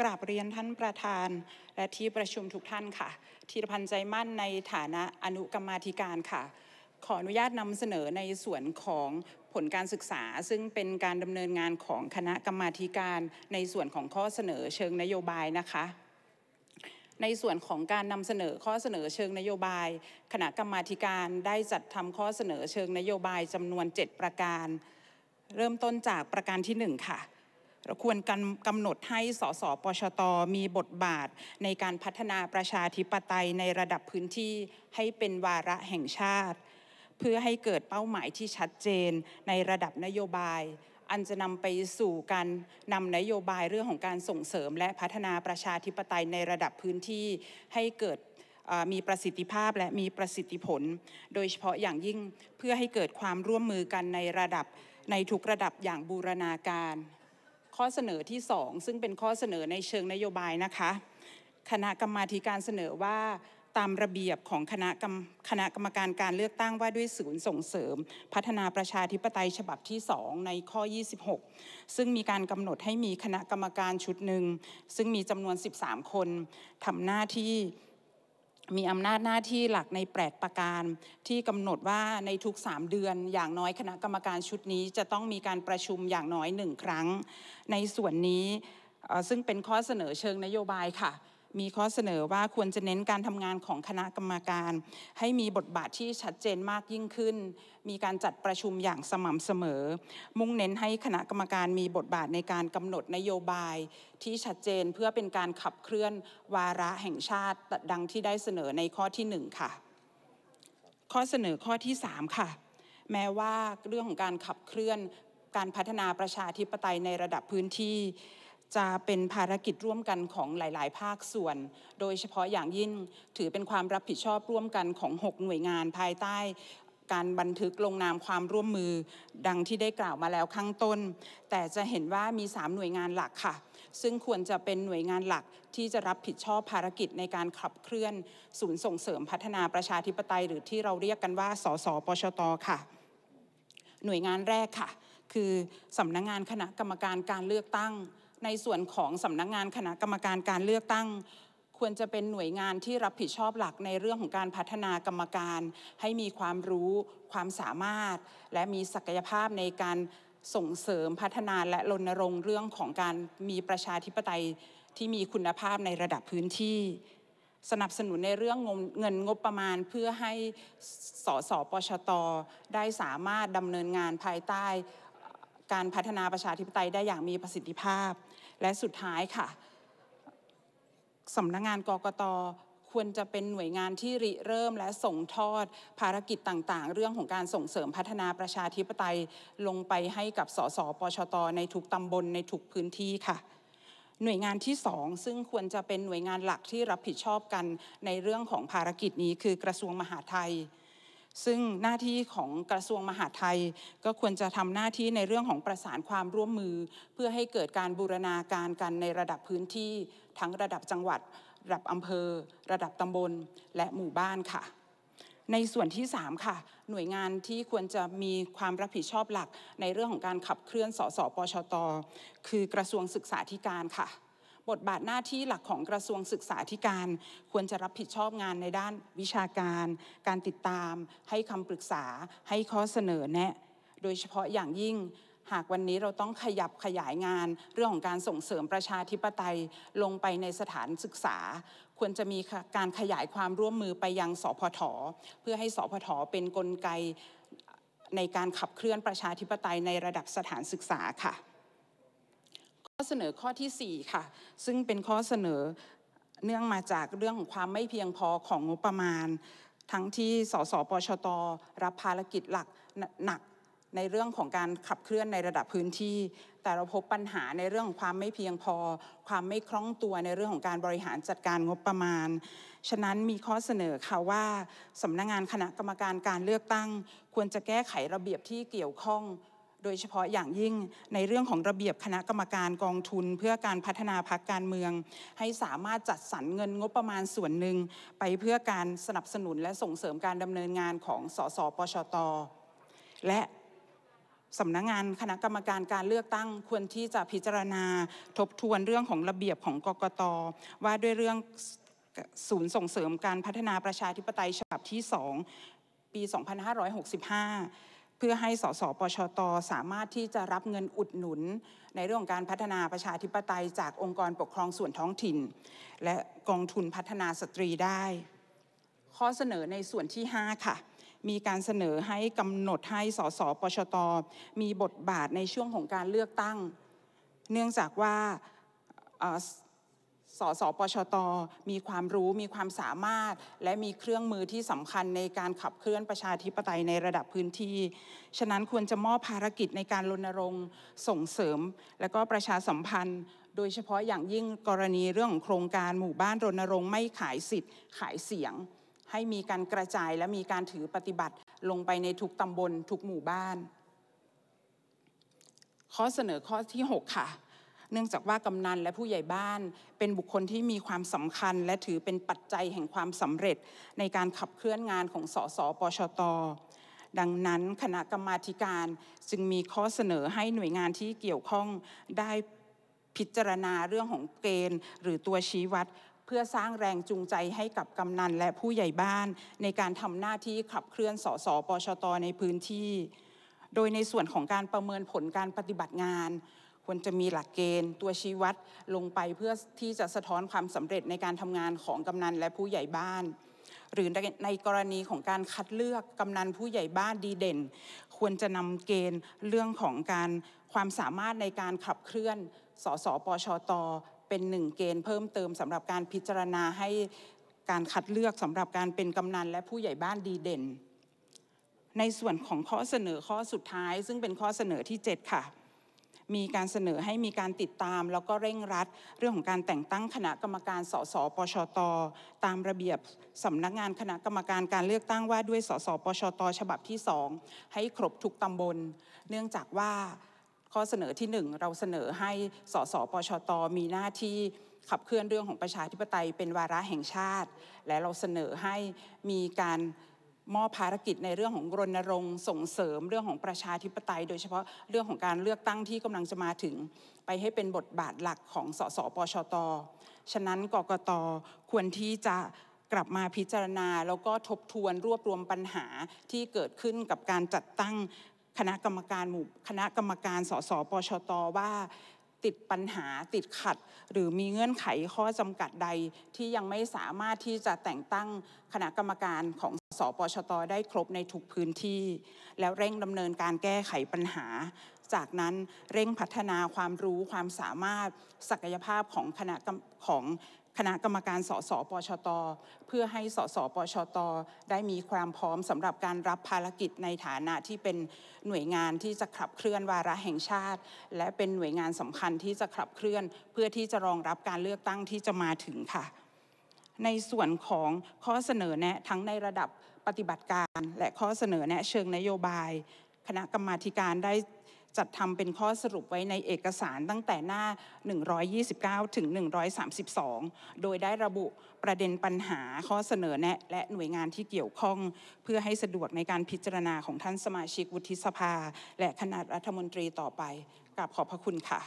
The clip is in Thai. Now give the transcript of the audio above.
กราบเรียนท่านประธานและที่ประชุมทุกท่านค่ะธีรพันธ์ใจมั่นในฐานะอนุกรรมาธิการค่ะ ขออนุญาตนำเสนอในส่วนของผลการศึกษา ซึ่งเป็นการดำเนินงานของคณะกรรมาธิการ ในส่วนของข้อเสนอเชิงนโยบายนะคะ ในส่วนของการนำเสนอข้อเสนอเชิงนโยบาย คณะกรรมาการได้จัดทำข้อเสนอเชิงนโยบายจำนวน 7 ประการ เริ่มต้นจากประการที่ 1 ค่ะเราควรกำกำหนดให้สสปชต มีบทบาทในการพัฒนาประชาธิปไตยในระดับพื้นที่ให้เป็นวาระแห่งชาติ เพื่อให้เกิดเป้าหมายที่ชัดเจนในระดับนโยบาย อันจะนำไปสู่การนำนโยบายเรื่องของการส่งเสริม และพัฒนาประชาธิปไตยในระดับพื้นที่ ให้เกิดมีประสิทธิภาพและมีประสิทธิผล โดยเฉพาะอย่างยิ่งเพื่อให้เกิดความร่วมมือกันในระดับในทุกระดับอย่างบูรณาการข้อเสนอที่2ซึ่งเป็นข้อเสนอในเชิงนโยบายนะคะ คณะกรรมาการเสนอว่าตามระเบียบของคณะกรรมคณะกรรมการการเลือกตั้งว่าด้วยศูนย์ส่งเสริม พัฒนาประชาธิปไตยฉบับที่ 2 ในข้อ 26 ซึ่งมีการกำหนดให้มีคณะกรรมการชุดหนึ่งซึ่งมีจำนวน 13 คนทำหน้าที่มีอำนาจหน้าที่หลักใน8ประการที่กำหนดว่าในทุก3 เดือน อย่างน้อยคณะกรรมการชุดนี้จะต้องมีการประชุมอย่างน้อยหนึ่งครั้ง ในส่วนนี้ซึ่งเป็นข้อเสนอเชิงนโยบายค่ะมีข้อเสนอว่าควรจะเน้นการทำงานของคณะกรรมการ ให้มีบทบาทที่ชัดเจนมากยิ่งขึ้น มีการจัดประชุมอย่างสม่ำเสมอ มุ่งเน้นให้คณะกรรมการมีบทบาทในการกำหนดนโยบายที่ชัดเจนเพื่อเป็นการขับเคลื่อนวาระแห่งชาติดังที่ได้เสนอในข้อที่ 1 ค่ะ ข้อเสนอข้อที่ 3 ค่ะ แม้ว่าเรื่องของการขับเคลื่อนการพัฒนาประชาธิปไตยในระดับพื้นที่จะเป็นภารกิจร่วมกันของหลาย ๆ ภาคส่วน โดยเฉพาะอย่างยิ่งถือเป็นความรับผิดชอบร่วมกันของ 6 หน่วยงานภายใต้ การบันทึกลงนามความร่วมมือ ดังที่ได้กล่าวมาแล้วข้างต้น แต่จะเห็นว่ามี 3 หน่วยงานหลักค่ะ ซึ่งควรจะเป็นหน่วยงานหลักที่จะรับผิดชอบภารกิจในการขับเคลื่อนศูนย์ส่งเสริมพัฒนาประชาธิปไตย หรือที่เราเรียกกันว่า สสปชตค่ะ หน่วยงานแรกค่ะ คือสำนักงงานคณะกรรมการการเลือกตั้งในส่วนของสำนักงงานคณะกรรมการการเลือกตั้ง ควรจะเป็นหน่วยงานที่รับผิดชอบหลักในเรื่องของการพัฒนากรรมการ ให้มีความรู้ความสามารถ และมีศักยภาพในการส่งเสริมพัฒนาและรณรงค์เรื่องของการมีประชาธิปไตยที่มีคุณภาพในระดับพื้นที่ สนับสนุนในเรื่องเงินงบประมาณเพื่อให้สสปชตได้สามารถดำเนินงานภายใต้ การพัฒนาประชาธิปไตยได้อย่างมีประสิทธิภาพและสุดท้ายค่ะสำนักงงานกกตควรจะเป็นหน่วยงานที่ริเริ่มและส่งทอดภารกิจต่างๆ เรื่องของการส่งเสริมพัฒนาประชาธิปไตยลงไปให้กับสสปชตในทุกตำบลในทุกพื้นที่ค่ะ หน่วยงานที่สองซึ่งควรจะเป็นหน่วยงานหลักที่รับผิดชอบกันในเรื่องของภารกิจนี้ คือกระทรวงมหาดไทยซึ่งหน้าที่ของกระทรวงมหาดไทย ก็ควรจะทำหน้าที่ในเรื่องของประสานความร่วมมือ เพื่อให้เกิดการบูรณาการกันในระดับพื้นที่ ทั้งระดับจังหวัดระดับอำเภอ ระดับตำบล และหมู่บ้านค่ะ ในส่วนที่ 3 ค่ะ หน่วยงานที่ควรจะมีความรับผิดชอบหลัก ในเรื่องของการขับเคลื่อนสสปชต คือกระทรวงศึกษาธิการค่ะบทบาทหน้าที่หลักของกระทรวงศึกษาธิการควรจะรับผิดชอบงานในด้านวิชาการ การติดตาม ให้คำปรึกษาให้ข้อเสนอแนะโดยเฉพาะอย่างยิ่งหากวันนี้เราต้องขยับขยายงาน เรื่องของการส่งเสริมประชาธิปไตยลงไปในสถานศึกษา ควรจะมีการขยายความร่วมมือไปยังสพทเพื่อให้สพทเป็นนกลไกในการขับเคลื่อนประชาธิปไตยในระดับสถานศึกษาค่ะข้อเสนอข้อที่ 4 ค่ะ ซึ่งเป็นข้อเสนอเนื่องมาจากเรื่องของความไม่เพียงพอของงบประมาณ ทั้งที่สสปชต รับภารกิจหลักหนักในเรื่องของการขับเคลื่อนในระดับพื้นที่ แต่เราพบปัญหาในเรื่องความไม่เพียงพอ ความไม่คล่องตัวในเรื่องของการบริหารจัดการงบประมาณ ฉะนั้นมีข้อเสนอค่ะว่าสำนักงงานคณะกรรมการการเลือกตั้ง ควรจะแก้ไขระเบียบที่เกี่ยวข้องโดยเฉพาะอย่างยิ่งในเรื่องของระเบียบคณะกรรมการกองทุน เพื่อการพัฒนาพักการเมือง ให้สามารถจัดสรรเงินงบประมาณส่วนหนึ่งไปเพื่อการสนับสนุนและส่งเสริมการดำเนินงานของสสปชต และสำนักงงานคณะกรรมการการเลือกตั้งควรที่จะพิจารณาทบทวนเรื่องของระเบียบของกกตว่าด้วยเรื่องศูนย์ส่งเสริมการพัฒนาประชาธิปไตยฉบับที่2ปี 2565เพื่อให้สสปชต สามารถที่จะรับเงินอุดหนุนในเรื่องของการพัฒนาประชาธิปไตยจากองค์กรปกครองส่วนท้องถิ่น และกองทุนพัฒนาสตรีได้ ข้อเสนอในส่วนที่ 5 ค่ะ มีการเสนอให้กำหนดให้สสปชตมีบทบาทในช่วงของการเลือกตั้ง เนื่องจากว่าสสปชตมีความรู้มีความสามารถ และมีเครื่องมือที่สำคัญในการขับเคลื่อนประชาธิปไตยในระดับพื้นที่ ฉะนั้นควรจะมอบภารกิจในการรณรงค์ส่งเสริม และก็ประชาสัมพันธ์ โดยเฉพาะอย่างยิ่งกรณีเรื่องของโครงการหมู่บ้านรณรงค์ไม่ขายสิทธิ์ ขายเสียง ให้มีการกระจายและมีการถือปฏิบัติลงไปในทุกตำบลทุกหมู่บ้านข้อเสนอข้อที่ 6 ค่ะเนื่องจากว่ากำนันและผู้ใหญ่บ้าน เป็นบุคคลที่มีความสำคัญ และถือเป็นปัจจัยแห่งความสำเร็จ ในการขับเคลื่อนงานของสสปชต ดังนั้นคณะกรรมาการจึงมีข้อเสนอให้หน่วยงานที่เกี่ยวข้องได้พิจารณาเรื่องของเกณฑ์หรือตัวชี้วัด เพื่อสร้างแรงจูงใจให้กับกำนันและผู้ใหญ่บ้าน ในการทำหน้าที่ขับเคลื่อนสสปชต ในพื้นที่ โดยในส่วนของการประเมินผลการปฏิบัติงานควรจะมีหลักเกณฑ์ตัวชี้วัดลงไปเพื่อที่จะสะท้อนความสำเร็จในการทำงานของกำนันและผู้ใหญ่บ้าน หรือในกรณีของการคัดเลือกกำนันผู้ใหญ่บ้านดีเด่น ควรจะนำเกณฑ์เรื่องของการความสามารถในการขับเคลื่อนสสปชตเป็นหนึ่งเกณฑ์เพิ่มเติมสำหรับการพิจารณาให้การคัดเลือกสำหรับการเป็นกำนันและผู้ใหญ่บ้านดีเด่นในส่วนของข้อเสนอข้อสุดท้าย ซึ่งเป็นข้อเสนอที่ 7 ค่ะมีการเสนอให้มีการติดตามแล้วก็เร่งรัดเรื่องของการแต่งตั้งคณะกรรมการสสปชต ตามระเบียบสำนักงานคณะกรรมการการเลือกตั้งว่าด้วยสสปชต ฉบับที่2ให้ครบทุกตำบล เนื่องจากว่าข้อเสนอที่ 1 เราเสนอให้สสปชต มีหน้าที่ขับเคลื่อนเรื่องของประชาธิปไตย เป็นวาระแห่งชาติ และเราเสนอให้มีการมอบภารกิจในเรื่องของรณรงค์ส่งเสริมเรื่องของประชาธิปไตย โดยเฉพาะเรื่องของการเลือกตั้งที่กำลังจะมาถึง ไปให้เป็นบทบาทหลักของสสปชต ฉะนั้นกกต ควรที่จะกลับมาพิจารณา แล้วก็ทบทวนรวบรวมปัญหาที่เกิดขึ้นกับการจัดตั้งคณะกรรมการหมู่คณะกรรมการสสปชตว่าติดปัญหาติดขัดหรือมีเงื่อนไขข้อจำกัดใดที่ยังไม่สามารถที่จะแต่งตั้งคณะกรรมการของสปชตได้ครบในทุกพื้นที่ แล้วเร่งดำเนินการแก้ไขปัญหา จากนั้นเร่งพัฒนาความรู้ความสามารถศักยภาพของคณะของคณะกรรมการสสปชต เพื่อให้สสปชตได้มีความพร้อมสำหรับการรับภารกิจในฐานะที่เป็นหน่วยงานที่จะขับเคลื่อนวาระแห่งชาติ และเป็นหน่วยงานสำคัญที่จะขับเคลื่อนเพื่อที่จะรองรับการเลือกตั้งที่จะมาถึงค่ะ ในส่วนของข้อเสนอแนะทั้งในระดับปฏิบัติการ และข้อเสนอแนะเชิงนโยบาย คณะกรรมาการได้จัดทำเป็นข้อสรุปไว้ในเอกสารตั้งแต่หน้า 129 ถึง 132 โดยได้ระบุประเด็นปัญหาข้อเสนอแนะ และหน่วยงานที่เกี่ยวข้อง เพื่อให้สะดวกในการพิจารณาของท่านสมาชิกวุฒิสภา และคณะรัฐมนตรีต่อไปกราบขอบพระคุณค่ะ